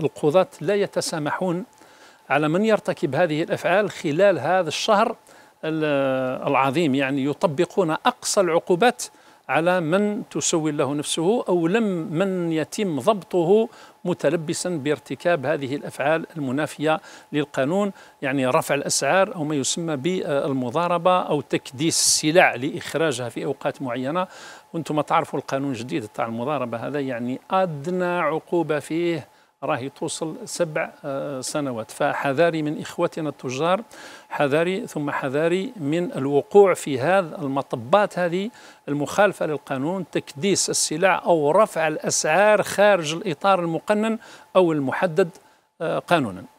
القضاة لا يتسامحون على من يرتكب هذه الأفعال خلال هذا الشهر العظيم يعني يطبقون أقصى العقوبات على من تسول له نفسه أو لم من يتم ضبطه متلبسا بارتكاب هذه الأفعال المنافية للقانون يعني رفع الأسعار أو ما يسمى بالمضاربة أو تكديس السلع لإخراجها في أوقات معينة وأنتم تعرفوا القانون الجديد تاع المضاربة هذا يعني أدنى عقوبة فيه راهي توصل سبع آه، سنوات فحذاري من إخوتنا التجار حذاري ثم حذاري من الوقوع في هذا المطبات هذه المخالفة للقانون تكديس السلع أو رفع الأسعار خارج الإطار المقنن أو المحدد آه، قانونا